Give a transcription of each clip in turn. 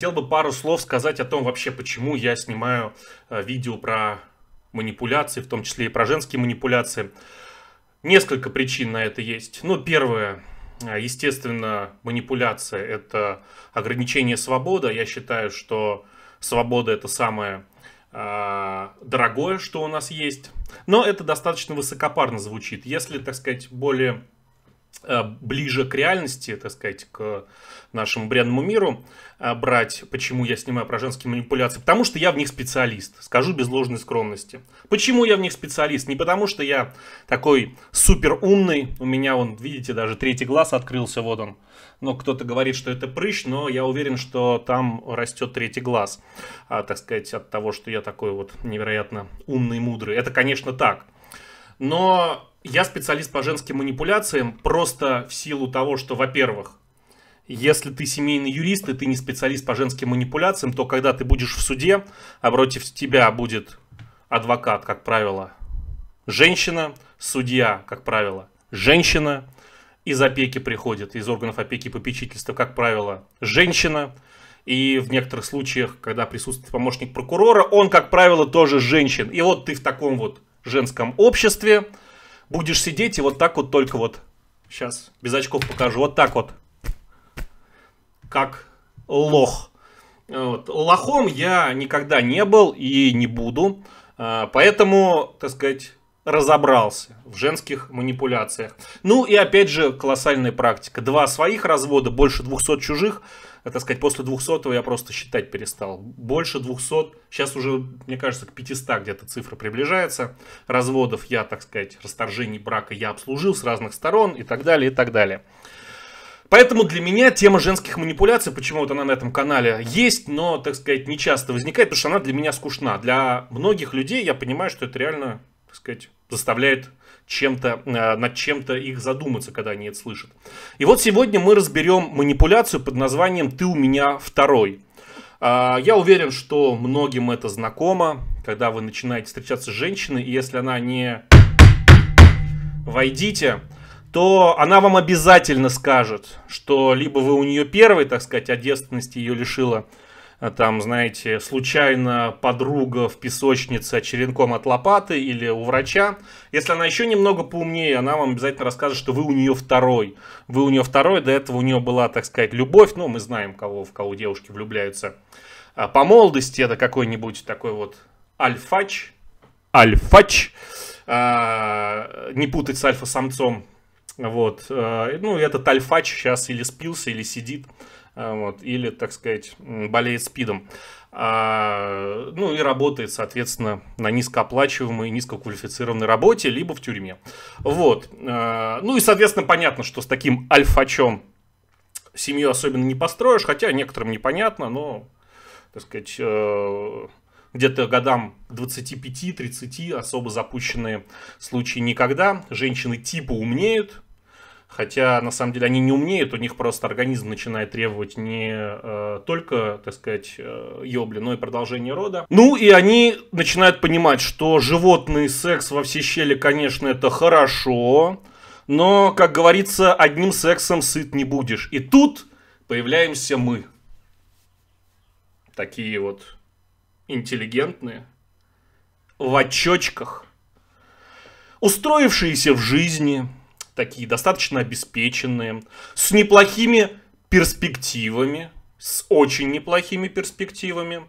Хотел бы пару слов сказать о том вообще, почему я снимаю э, видео про манипуляции, в том числе и про женские манипуляции. Несколько причин на это есть. Ну, первое, э, естественно, манипуляция – это ограничение свободы. Я считаю, что свобода – это самое э, дорогое, что у нас есть. Но это достаточно высокопарно звучит. Если, так сказать, более Э, ближе к реальности, так сказать, к нашему бренному миру э, брать, почему я снимаю про женские манипуляции, потому что я в них специалист, скажу без ложной скромности. Почему я в них специалист? Не потому что я такой супер умный, у меня он, видите, даже третий глаз открылся, вот он. Но кто-то говорит, что это прыщ, но я уверен, что там растет третий глаз, а, так сказать, от того, что я такой вот невероятно умный, мудрый. Это, конечно, так. Но я специалист по женским манипуляциям просто в силу того, что, во-первых, если ты семейный юрист и ты не специалист по женским манипуляциям, то когда ты будешь в суде, а против тебя будет адвокат, как правило, женщина, судья, как правило, женщина, из опеки приходит, из органов опеки и попечительства, как правило, женщина, и в некоторых случаях, когда присутствует помощник прокурора, он, как правило, тоже женщин. И вот ты в таком вот женском обществе, будешь сидеть и вот так вот только вот. Сейчас без очков покажу. Вот так вот. Как лох. Вот. Лохом я никогда не был и не буду. А, поэтому, так сказать, разобрался в женских манипуляциях. Ну и опять же колоссальная практика. Два своих развода, больше 200 чужих. Э, так сказать, после 200 я просто считать перестал. Больше 200, сейчас уже, мне кажется, к 500 где-то цифра приближается. Разводов я, так сказать, расторжений брака я обслужил с разных сторон и так далее, и так далее. Поэтому для меня тема женских манипуляций, почему вот она на этом канале есть, но, так сказать, не часто возникает, потому что она для меня скучна. Для многих людей я понимаю, что это реально, так сказать, заставляет чем-то, э, над чем-то их задуматься, когда они это слышат. И вот сегодня мы разберем манипуляцию под названием «Ты у меня второй». А, я уверен, что многим это знакомо, когда вы начинаете встречаться с женщиной, и если она не «войдите», то она вам обязательно скажет, что либо вы у нее первый, так сказать, а ее лишила – там, знаете, случайно подруга в песочнице черенком от лопаты или у врача. Если она еще немного поумнее, она вам обязательно расскажет, что вы у нее второй. Вы у нее второй, до этого у нее была, так сказать, любовь. Ну, мы знаем, кого, в кого девушки влюбляются. А по молодости это какой-нибудь такой вот альфач. Альфач. А, не путать с альфа-самцом. Вот. Э, ну, этот альфач сейчас или спился, или сидит а, вот, или, так сказать, болеет СПИДом. А, ну и работает, соответственно, на низкооплачиваемой, низкоквалифицированной работе, либо в тюрьме. Вот. А, ну и, соответственно, понятно, что с таким альфачом семью особенно не построишь, хотя некоторым непонятно, но, так сказать, э, где-то годам 25-30 особо запущенные случаи никогда. Женщины типа умнеют, Хотя, на самом деле, они не умнеют, у них просто организм начинает требовать не э, только, так сказать, э, ёбли, но и продолжение рода. Ну, и они начинают понимать, что животный секс во все щели, конечно, это хорошо, но, как говорится, одним сексом сыт не будешь. И тут появляемся мы. Такие вот интеллигентные, в очочках, устроившиеся в жизни – такие достаточно обеспеченные, с неплохими перспективами, с очень неплохими перспективами.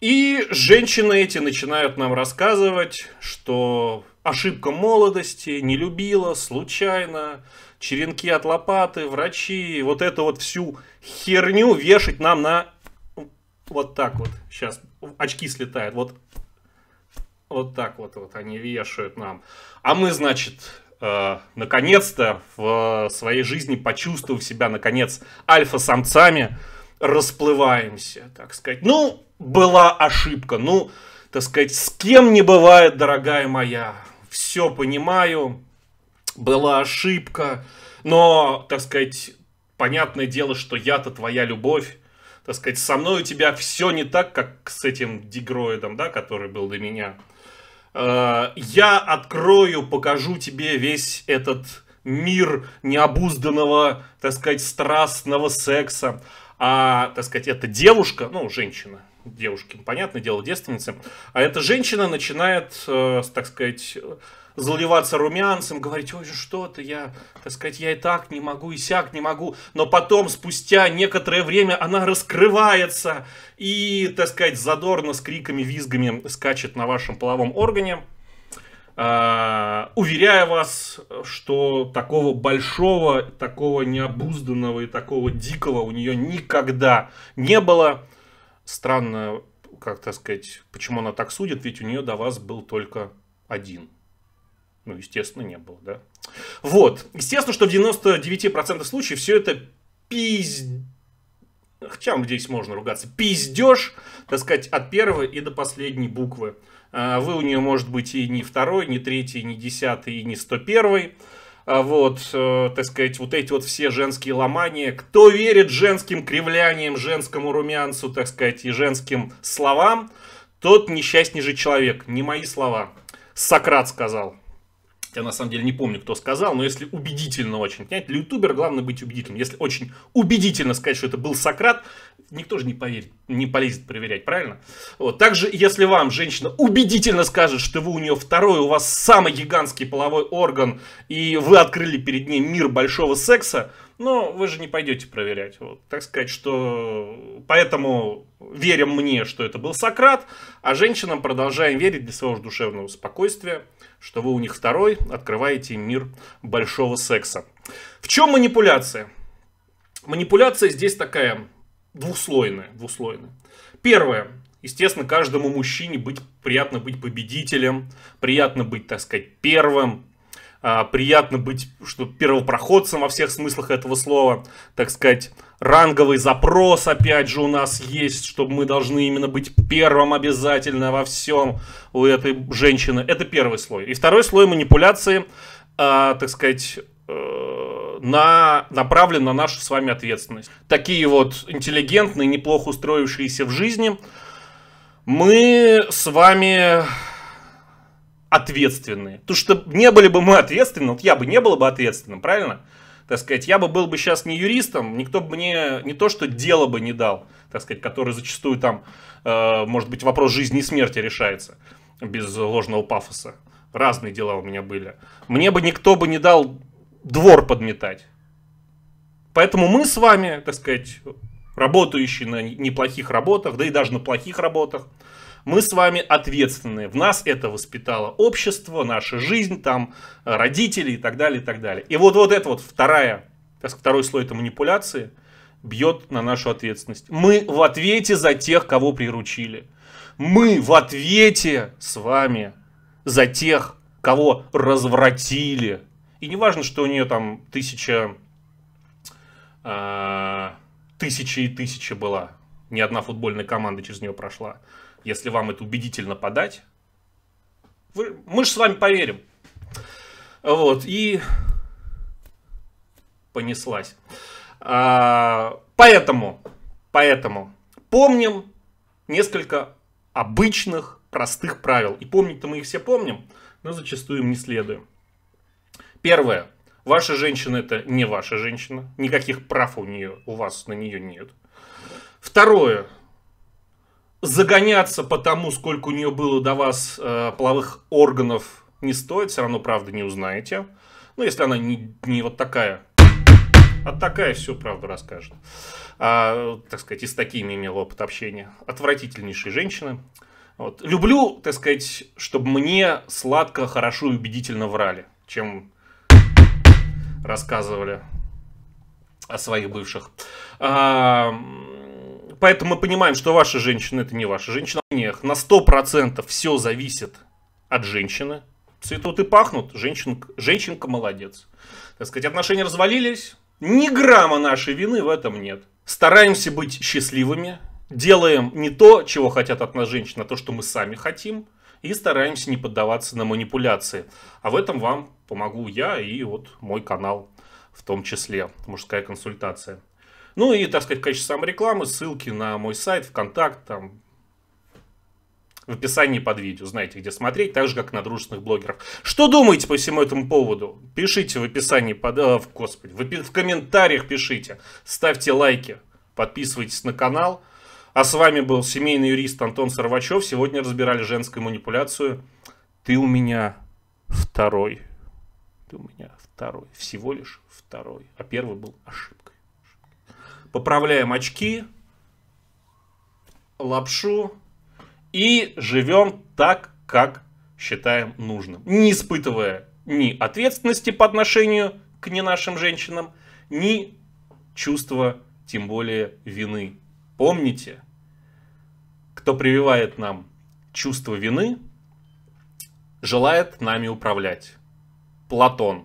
И женщины эти начинают нам рассказывать, что ошибка молодости, не любила, случайно, черенки от лопаты, врачи, вот эту вот всю херню вешать нам на... Вот так вот, сейчас очки слетают, вот вот так вот, вот они вешают нам. А мы, значит, Э, наконец-то в своей жизни, почувствовав себя, наконец, альфа-самцами, расплываемся, так сказать. Ну, была ошибка, ну, так сказать, с кем не бывает, дорогая моя. Все понимаю, была ошибка, но, так сказать, понятное дело, что я-то твоя любовь, так сказать, со мной у тебя все не так, как с этим дигроидом, да, который был до меня. Э, я открою, покажу тебе весь этот мир необузданного, так сказать, страстного секса. А, так сказать, эта девушка, ну, женщина, девушки, понятное дело, девственница, а эта женщина начинает, э, так сказать, заливаться румянцем, говорить, ой, ну что-то я, так сказать, я и так не могу, и сяк не могу. Но потом, спустя некоторое время, она раскрывается и, так сказать, задорно с криками, визгами скачет на вашем половом органе. А, Уверяю вас, что такого большого, такого необузданного и такого дикого у нее никогда не было. Странно, как так сказать, почему она так судит, ведь у нее до вас был только один ну, естественно, не было, да. Вот. Естественно, что в 99% случаев все это пиздец чем здесь можно ругаться, пиздеж, так сказать, от первой и до последней буквы. А, вы у нее может быть и не второй, не третий, не десятый, и не сто первый. А вот, э, так сказать, вот эти вот все женские ломания. Кто верит женским кривляниям, женскому румянцу, так сказать, и женским словам, тот несчастнейший человек. Не мои слова. Сократ сказал я на самом деле не помню, кто сказал, но если убедительно очень, понимаете, для ютубера главное быть убедительным. Если очень убедительно сказать, что это был Сократ, никто же не поверит, не полезет проверять, правильно? Вот. Также, если вам женщина убедительно скажет, что вы у нее второй, у вас самый гигантский половой орган, и вы открыли перед ней мир большого секса, но вы же не пойдете проверять. Вот, так сказать, что поэтому верим мне, что это был Сократ, а женщинам продолжаем верить для своего душевного спокойствия, что вы у них второй, открываете мир большого секса. В чем манипуляция? Манипуляция здесь такая двухслойная, двухслойная. Первое. Естественно, каждому мужчине быть, приятно быть победителем, приятно быть, так сказать, первым, а, приятно быть что первопроходцем во всех смыслах этого слова, так сказать, ранговый запрос опять же у нас есть, чтобы мы должны именно быть первым обязательно во всем у этой женщины. Это первый слой. И второй слой манипуляции, а, так сказать, э, на, направлен на нашу с вами ответственность. Такие вот интеллигентные, неплохо устроившиеся в жизни, мы с вами ответственные. То, что не были бы мы ответственны, вот я бы не был бы ответственным, правильно? Так сказать, я бы был бы сейчас не юристом, никто бы мне не то, что дело бы не дал, так сказать, который зачастую там, э, может быть, вопрос жизни и смерти решается без ложного пафоса. Разные дела у меня были. Мне бы никто бы не дал двор подметать. Поэтому мы с вами, так сказать, работающие на неплохих работах, да и даже на плохих работах, мы с вами ответственные. В нас это воспитало общество, наша жизнь, там, э, родители и так далее, и так далее. И вот, вот это вот вторая, так сказать, второй слой этой манипуляции бьет на нашу ответственность. Мы в ответе за тех, кого приручили. Мы в ответе с вами за тех, кого развратили. И не важно, что у нее там тысяча, э, тысяча и тысяча была ни одна футбольная команда через нее прошла. Если вам это убедительно подать, вы, мы же с вами поверим. Вот, и понеслась. А, поэтому, поэтому помним несколько обычных простых правил. И помнить-то мы их все помним, но зачастую им не следуем. Первое. Ваша женщина это не ваша женщина. Никаких прав у нее, у вас на нее нет. Второе. Загоняться по тому, сколько у нее было до вас э, половых органов, не стоит, все равно правда не узнаете. Ну, если она не, не вот такая, а такая все правду расскажет. А, так сказать, и с такими имел опыт общения. Отвратительнейшие женщины. Вот. Люблю, так сказать, чтобы мне сладко, хорошо и убедительно врали, чем рассказывали о своих бывших. А, поэтому мы понимаем, что ваша женщина это не ваша женщина. На 100% все зависит от женщины. Цветут и пахнут, женщин, женщинка молодец. Так сказать, отношения развалились, ни грамма нашей вины в этом нет. Стараемся быть счастливыми, делаем не то, чего хотят от нас женщины, а то, что мы сами хотим, и стараемся не поддаваться на манипуляции. А в этом вам помогу я и вот мой канал в том числе, мужская консультация. Ну и, так сказать, в качестве самой рекламы ссылки на мой сайт, ВКонтакт, там, в описании под видео. Знаете, где смотреть, так же, как на дружественных блогеров. Что думаете по всему этому поводу? Пишите в описании под... А, в, господи, в, в комментариях пишите. Ставьте лайки, подписывайтесь на канал. А с вами был семейный юрист Антон Сорвачев. Сегодня разбирали женскую манипуляцию. Ты у меня второй. Ты у меня второй. Всего лишь второй. А первый был ошибка поправляем очки, лапшу и живем так, как считаем нужным. Не испытывая ни ответственности по отношению к не нашим женщинам, ни чувства, тем более вины. Помните, кто прививает нам чувство вины, желает нами управлять. Платон.